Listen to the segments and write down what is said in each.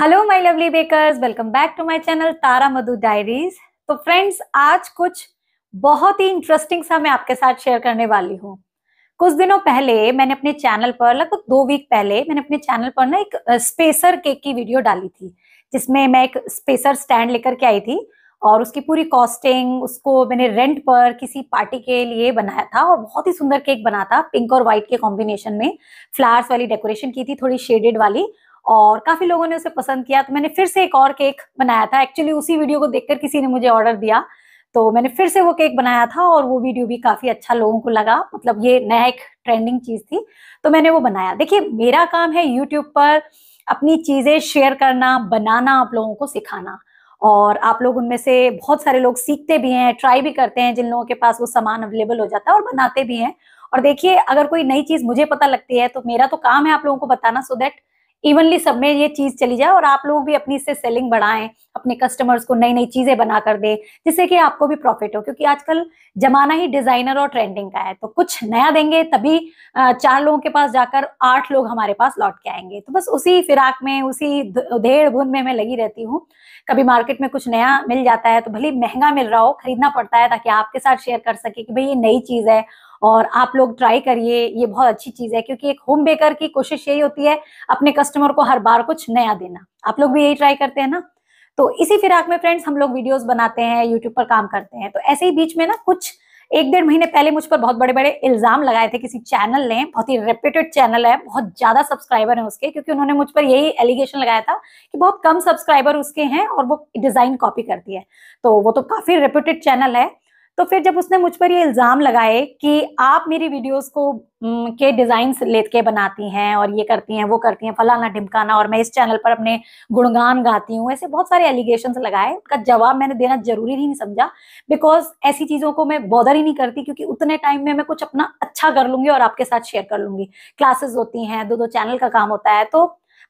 hello my lovely bakers welcome back to my channel Tara Madhu diaries तो friends आज कुछ बहुत ही इंटरेस्टिंग सा मैं आपके साथ शेयर करने वाली हूँ कुछ दिनों पहले मैंने अपने चैनल पर लगभग दो वीक पहले मैंने अपने चैनल पर ना एक स्पेसर केक की वीडियो डाली थी जिसमें मैं एक स्पेसर स्टैंड लेकर के आई थी और उसकी पूरी कॉस्टिंग उसको मैंने रेंट पर किसी पार्टी के लिए बनाया था और बहुत ही सुंदर केक बना था पिंक और व्हाइट के कॉम्बिनेशन में फ्लावर्स वाली डेकोरेशन की थी थोड़ी शेडेड वाली और काफी लोगों ने उसे पसंद किया तो मैंने फिर से एक और केक बनाया था एक्चुअली उसी वीडियो को देखकर किसी ने मुझे ऑर्डर दिया तो मैंने फिर से वो केक बनाया था और वो वीडियो भी काफी अच्छा लोगों को लगा मतलब ये नया एक ट्रेंडिंग चीज थी तो मैंने वो बनाया देखिए मेरा काम है यूट्यूब पर अपनी चीजें शेयर करना बनाना आप लोगों को सिखाना और आप लोग उनमें से बहुत सारे लोग सीखते भी हैं ट्राई भी करते हैं जिन लोगों के पास वो सामान अवेलेबल हो जाता है और बनाते भी हैं और देखिए अगर कोई नई चीज मुझे पता लगती है तो मेरा तो काम है आप लोगों को बताना सो so दैट इवनली सब में ये चीज चली जाए और आप लोग भी अपनी इससे सेलिंग बढ़ाएं अपने कस्टमर्स को नई नई चीजें बना कर दें जिससे कि आपको भी प्रॉफिट हो क्योंकि आजकल जमाना ही डिजाइनर और ट्रेंडिंग का है तो कुछ नया देंगे तभी चार लोगों के पास जाकर आठ लोग हमारे पास लौट के आएंगे तो बस उसी फिराक में उसी उधेड़ भुन में मैं लगी रहती हूँ कभी मार्केट में कुछ नया मिल जाता है तो भले महंगा मिल रहा हो खरीदना पड़ता है ताकि आपके साथ शेयर कर सके कि भाई ये नई चीज है और आप लोग ट्राई करिए ये बहुत अच्छी चीज़ है क्योंकि एक होम बेकर की कोशिश यही होती है अपने कस्टमर को हर बार कुछ नया देना आप लोग भी यही ट्राई करते हैं ना तो इसी फिराक में फ्रेंड्स हम लोग वीडियोस बनाते हैं यूट्यूब पर काम करते हैं तो ऐसे ही बीच में ना कुछ एक डेढ़ महीने पहले मुझ पर बहुत बड़े बड़े इल्जाम लगाए थे किसी चैनल ने बहुत ही रेप्यूटेड चैनल है बहुत ज्यादा सब्सक्राइबर है उसके क्योंकि उन्होंने मुझ पर यही एलिगेशन लगाया था कि बहुत कम सब्सक्राइबर उसके हैं और वो डिजाइन कॉपी करती है तो वो तो काफी रेप्यूटेड चैनल है तो फिर जब उसने मुझ पर ये इल्ज़ाम लगाए कि आप मेरी वीडियोस को के डिज़ाइंस ले के बनाती हैं और ये करती हैं वो करती हैं फलाना ढिमकाना और मैं इस चैनल पर अपने गुणगान गाती हूँ ऐसे बहुत सारे एलिगेशन लगाए उनका जवाब मैंने देना जरूरी ही नहीं समझा बिकॉज ऐसी चीज़ों को मैं बॉदर ही नहीं करती क्योंकि उतने टाइम में मैं कुछ अपना अच्छा कर लूँगी और आपके साथ शेयर कर लूँगी क्लासेज होती हैं दो दो चैनल का काम होता है तो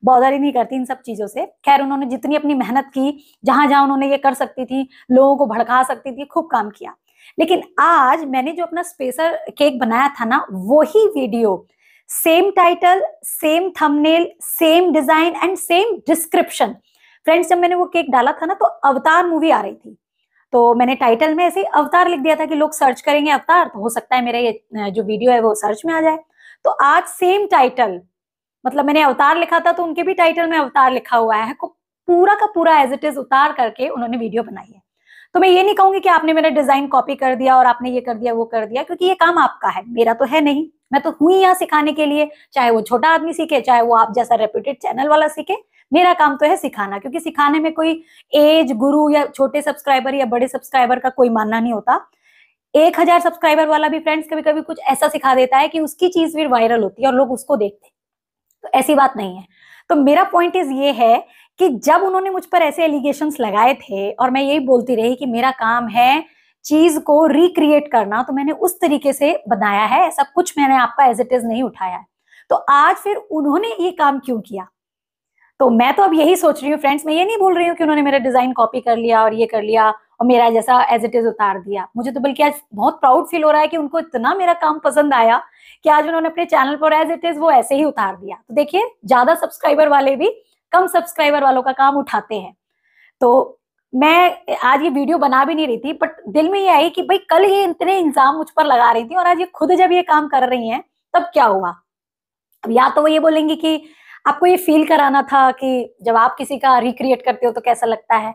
बॉदर ही नहीं करती इन सब चीज़ों से खैर उन्होंने जितनी अपनी मेहनत की जहां जहाँ उन्होंने ये कर सकती थी लोगों को भड़का सकती थी खूब काम किया लेकिन आज मैंने जो अपना स्पेशल केक बनाया था ना वही video same title same thumbnail same design and same description friends जब मैंने वो केक डाला था ना तो अवतार मूवी आ रही थी तो मैंने टाइटल में ऐसे अवतार लिख दिया था कि लोग सर्च करेंगे अवतार तो हो सकता है मेरा ये जो वीडियो है वो सर्च में आ जाए तो आज सेम टाइटल मतलब मैंने अवतार लिखा था तो उनके भी टाइटल में अवतार लिखा हुआ है को पूरा का पूरा एज इट इज उतार करके उन्होंने वीडियो बनाई है तो मैं ये नहीं कहूंगी कि आपने मेरा डिजाइन कॉपी कर दिया और आपने ये कर दिया वो कर दिया क्योंकि ये काम आपका है मेरा तो है नहीं मैं तो हूं यहाँ सिखाने के लिए चाहे वो छोटा आदमी सीखे चाहे वो आप जैसा रेप्यूटेड चैनल वाला सीखे मेरा काम तो है सिखाना क्योंकि सिखाने में कोई एज गुरु या छोटे सब्सक्राइबर या बड़े सब्सक्राइबर का कोई मानना नहीं होता एक हजार सब्सक्राइबर वाला भी फ्रेंड्स कभी कभी कुछ ऐसा सिखा देता है कि उसकी चीज फिर वायरल होती है और लोग उसको देखते हैं तो ऐसी बात नहीं है तो मेरा पॉइंट इज ये है कि जब उन्होंने मुझ पर ऐसे एलिगेशन लगाए थे और मैं यही बोलती रही कि मेरा काम है चीज को रिक्रिएट करना तो मैंने उस तरीके से बनाया है ऐसा कुछ मैंने आपका एज इट इज नहीं उठाया है तो आज फिर उन्होंने ये काम क्यों किया तो मैं तो अब यही सोच रही हूँ फ्रेंड्स मैं ये नहीं बोल रही हूँ कि उन्होंने मेरा डिजाइन कॉपी कर लिया और ये कर लिया और मेरा जैसा एज इट इज उतार दिया मुझे तो बल्कि आज बहुत प्राउड फील हो रहा है कि उनको इतना मेरा काम पसंद आया कि आज उन्होंने अपने चैनल पर एज इट इज वो ऐसे ही उतार दिया तो देखिए ज्यादा सब्सक्राइबर वाले भी कम सब्सक्राइबर वालों का काम उठाते हैं तो मैं आज ये वीडियो बना भी नहीं रही थी बट दिल में ये आई कि भाई कल ये इतने इंजाम मुझ पर लगा रही थी और आज ये खुद जब ये काम कर रही हैं तब क्या हुआ अब या तो वो ये बोलेंगी कि आपको ये फील कराना था कि जब आप किसी का रिक्रिएट करते हो तो कैसा लगता है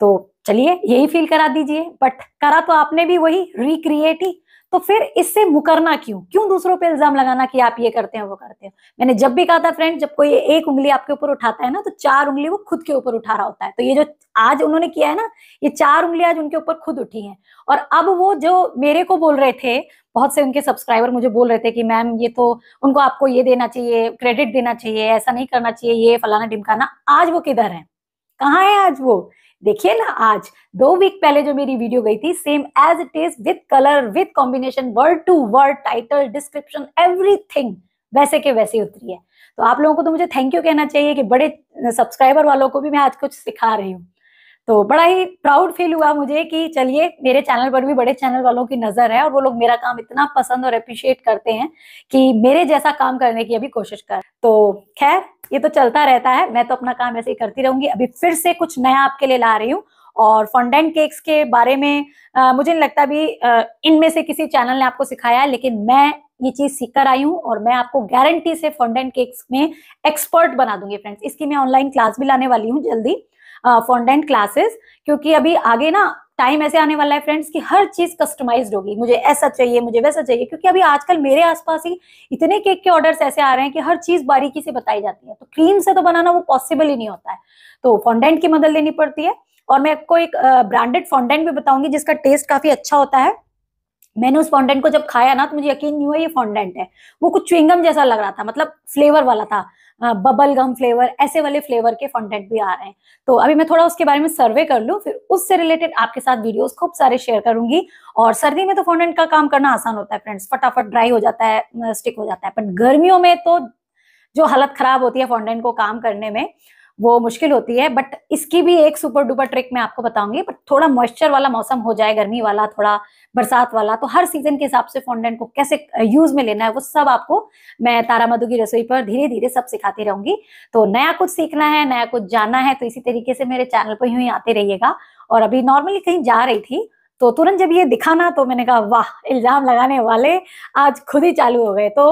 तो चलिए यही फील करा दीजिए बट करा तो आपने भी वही रिक्रिएट ही तो फिर इससे मुकरना क्यों क्यों दूसरों पे इल्जाम लगाना कि आप ये करते हैं वो करते हैं मैंने जब भी कहा था फ्रेंड जब कोई एक उंगली आपके ऊपर उठाता है ना तो चार उंगली वो खुद के ऊपर उठा रहा होता है तो ये जो आज उन्होंने किया है ना ये चार उंगली आज उनके ऊपर खुद उठी है और अब वो जो मेरे को बोल रहे थे बहुत से उनके सब्सक्राइबर मुझे बोल रहे थे कि मैम ये तो उनको आपको ये देना चाहिए क्रेडिट देना चाहिए ऐसा नहीं करना चाहिए ये फलाना ढिमकाना आज वो किधर है कहाँ है आज वो देखिए ना आज दो वीक पहले जो मेरी वीडियो गई थी same as it is with colour with combination word to word title description everything वैसे के वैसे उतरी है तो आप लोगों को तो मुझे थैंक यू कहना चाहिए कि बड़े सब्सक्राइबर वालों को भी मैं आज कुछ सिखा रही हूँ तो बड़ा ही प्राउड फील हुआ मुझे कि चलिए मेरे चैनल पर भी बड़े चैनल वालों की नजर है और वो लोग मेरा काम इतना पसंद और अप्रिशिएट करते हैं कि मेरे जैसा काम करने की अभी कोशिश कर तो खैर ये तो चलता रहता है मैं तो अपना काम ऐसे ही करती रहूंगी अभी फिर से कुछ नया आपके लिए ला रही हूँ और फंडेंट केक्स के बारे में आ, मुझे नहीं लगता भी इनमें से किसी चैनल ने आपको सिखाया है लेकिन मैं ये चीज सीख कर आई हूँ और मैं आपको गारंटी से फंडेंट केक्स में एक्सपर्ट बना दूंगी फ्रेंड्स इसकी मैं ऑनलाइन क्लास भी लाने वाली हूँ जल्दी फॉन्डेंट क्लासेस क्योंकि अभी आगे ना टाइम ऐसे आने वाला है फ्रेंड्स कि हर चीज कस्टमाइज्ड होगी मुझे ऐसा चाहिए मुझे वैसा चाहिए क्योंकि अभी आजकल मेरे आसपास ही इतने केक के ऑर्डर्स ऐसे आ रहे हैं कि हर चीज बारीकी से बताई जाती है तो क्रीम से तो बनाना वो पॉसिबल ही नहीं होता है तो फॉन्डेंट की मदद लेनी पड़ती है और मैं आपको एक ब्रांडेड फॉन्डेंट भी बताऊंगी जिसका टेस्ट काफी अच्छा होता है मैंने उस फॉन्डेंट को जब खाया ना तो मुझे यकीन नहीं हुआ ये फॉन्डेंट है वो कुछ चुविंगम जैसा लग रहा था मतलब फ्लेवर वाला था बबल गम फ्लेवर ऐसे वाले फ्लेवर के फॉन्टेंट भी आ रहे हैं तो अभी मैं थोड़ा उसके बारे में सर्वे कर लूँ फिर उससे रिलेटेड आपके साथ वीडियोस खूब सारे शेयर करूंगी और सर्दी में तो फॉन्टेंट का काम करना आसान होता है फ्रेंड्स फटाफट ड्राई हो जाता है स्टिक हो जाता है बट गर्मियों में तो जो हालत खराब होती है फॉन्डेंट को काम करने में वो मुश्किल होती है बट इसकी भी एक सुपर डुपर ट्रिक मैं आपको बताऊंगी बट थोड़ा मॉइस्चर वाला मौसम हो जाए गर्मी वाला थोड़ा बरसात वाला तो हर सीजन के हिसाब से फॉन्डेंट को कैसे यूज में लेना है वो सब आपको मैं तारा मधु की रसोई पर धीरे धीरे सब सिखाती रहूंगी तो नया कुछ सीखना है नया कुछ जानना है तो इसी तरीके से मेरे चैनल पर यूं ही आते रहिएगा और अभी नॉर्मली कहीं जा रही थी तो तुरंत जब ये दिखाना तो मैंने कहा वाह इल्जाम लगाने वाले आज खुद ही चालू हो गए तो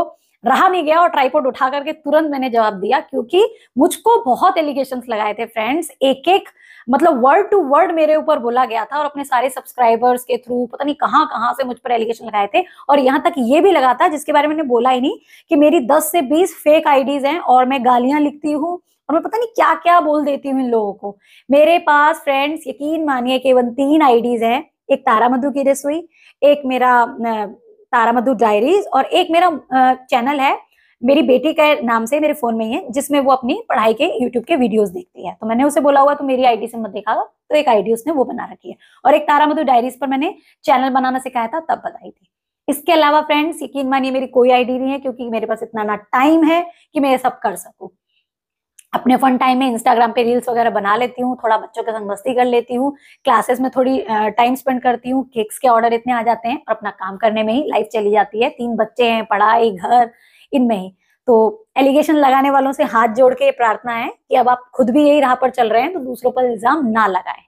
रहा नहीं गया और ट्राईपोर्ट उठा करके तुरंत मैंने जवाब दिया क्योंकि मुझको बहुत एलिगेशन लगाए थे फ्रेंड्स एक एक मतलब वर्ड टू वर्ड मेरे ऊपर बोला गया था और अपने सारे सब्सक्राइबर्स के थ्रू पता नहीं कहाँ कहाँ से मुझ पर एलिगेशन लगाए थे और यहाँ तक ये भी लगा था जिसके बारे में बोला ही नहीं कि मेरी दस से बीस फेक आईडीज हैं और मैं गालियां लिखती हूँ और मैं पता नहीं क्या क्या बोल देती हूँ इन लोगों को मेरे पास फ्रेंड्स यकीन मानिए केवल तीन आईडीज हैं एक तारा मधु की रसोई एक मेरा तारा मधु डायरीज और एक मेरा चैनल है मेरी बेटी के नाम से मेरे फोन में ही है जिसमें वो अपनी पढ़ाई के यूट्यूब के वीडियोस देखती है तो मैंने उसे बोला हुआ तो मेरी आईडी से मत देखा तो एक आईडी उसने वो बना रखी है और एक तारा मधु डायरीज पर मैंने चैनल बनाना सिखाया था तब बताई थी इसके अलावा फ्रेंड्स यकीन मानिए मेरी कोई आईडी नहीं है क्योंकि मेरे पास इतना ना टाइम है कि मैं ये सब कर सकूँ अपने फन टाइम में इंस्टाग्राम पे रील्स वगैरह बना लेती हूँ थोड़ा बच्चों के संग मस्ती कर लेती हूँ क्लासेस में थोड़ी टाइम स्पेंड करती हूँ केक्स के ऑर्डर इतने आ जाते हैं और अपना काम करने में ही लाइफ चली जाती है तीन बच्चे हैं पढ़ाई घर इनमें ही तो एलिगेशन लगाने वालों से हाथ जोड़ के ये प्रार्थना है कि अब आप खुद भी यही राह पर चल रहे हैं तो दूसरों पर इल्जाम ना लगाएं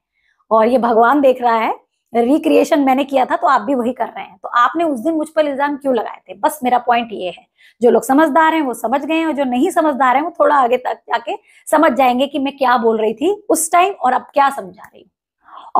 और ये भगवान देख रहा है रिक्रिएशन मैंने किया था तो आप भी वही कर रहे हैं तो आपने उस दिन मुझ पर इल्जाम क्यों लगाए थे बस मेरा पॉइंट ये है जो लोग समझदार हैं वो समझ गए हैं और जो नहीं समझदार हैं वो थोड़ा आगे तक जाके समझ जाएंगे कि मैं क्या बोल रही थी उस टाइम और अब क्या समझा रही हूँ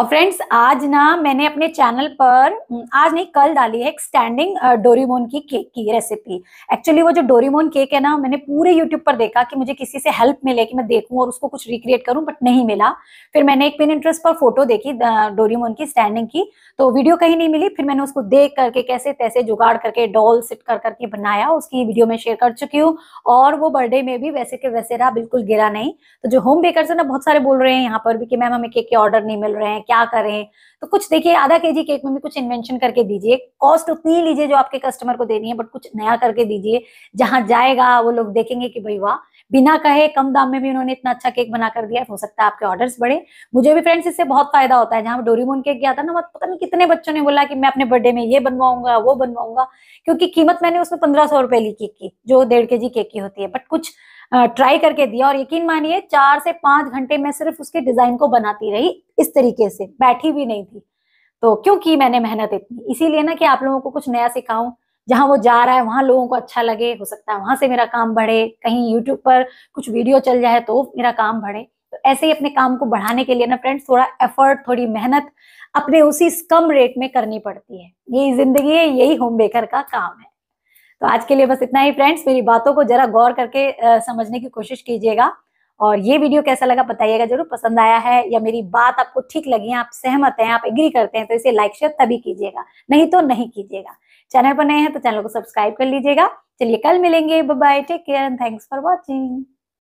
और फ्रेंड्स आज ना मैंने अपने चैनल पर हम्म, आज नहीं कल डाली है एक स्टैंडिंग डोरीमोन की केक की रेसिपी एक्चुअली वो जो डोरीमोन केक है ना मैंने पूरे यूट्यूब पर देखा कि मुझे किसी से हेल्प मिले कि मैं देखूं और उसको कुछ रिक्रिएट करूं बट नहीं मिला फिर मैंने एक पिन इंटरेस्ट पर फोटो देखी डोरीमोन की स्टैंडिंग की तो वीडियो कहीं नहीं मिली फिर मैंने उसको देख करके कैसे तैसे जुगाड़ करके डॉल सिट कर करके बनाया उसकी वीडियो में शेयर कर चुकी हूँ और वो बर्थडे में भी वैसे के वैसे रहा बिल्कुल गिरा नहीं तो जो होम बेकर है ना बहुत सारे बोल रहे हैं यहाँ पर भी कि मैम हमें केक के ऑर्डर नहीं मिल रहे हैं क्या करें तो कुछ देखिए आधा के जी केक में भी कुछ इन्वेंशन करके दीजिए कॉस्ट उतनी ही लीजिए जो आपके कस्टमर को देनी है बट कुछ नया करके दीजिए जहां जाएगा वो लोग देखेंगे कि भाई वाह बिना कहे कम दाम में भी उन्होंने इतना अच्छा केक बना कर दिया हो सकता है आपके ऑर्डर्स बढ़े मुझे भी फ्रेंड्स इससे बहुत फायदा होता है जहां डोरीमोन केक गया था ना पता नहीं कितने बच्चों ने बोला कि मैं अपने बर्थडे में ये बनवाऊंगा वो बनवाऊंगा क्योंकि कीमत मैंने उसमें पंद्रह सौ रुपए ली केक की जो डेढ़ के जी केक की होती है बट कुछ ट्राई करके दिया और यकीन मानिए चार से पांच घंटे में सिर्फ उसके डिजाइन को बनाती रही इस तरीके से बैठी भी नहीं थी तो क्यों की मैंने मेहनत इतनी इसीलिए ना कि आप लोगों को कुछ नया सिखाऊं जहां वो जा रहा है वहां लोगों को अच्छा लगे हो सकता है वहां से मेरा काम बढ़े कहीं यूट्यूब पर कुछ वीडियो चल जाए तो मेरा काम बढ़े तो ऐसे ही अपने काम को बढ़ाने के लिए ना फ्रेंड्स थोड़ा एफर्ट थोड़ी मेहनत अपने उसी कम रेट में करनी पड़ती है यही जिंदगी है यही होम बेकर का काम है तो आज के लिए बस इतना ही फ्रेंड्स मेरी बातों को जरा गौर करके आ, समझने की कोशिश कीजिएगा और ये वीडियो कैसा लगा बताइएगा जरूर पसंद आया है या मेरी बात आपको ठीक लगी है आप सहमत हैं आप एग्री करते हैं तो इसे लाइक शेयर तभी कीजिएगा नहीं तो नहीं कीजिएगा चैनल पर नए हैं तो चैनल को सब्सक्राइब कर लीजिएगा चलिए कल मिलेंगे bye take care and thanks for watching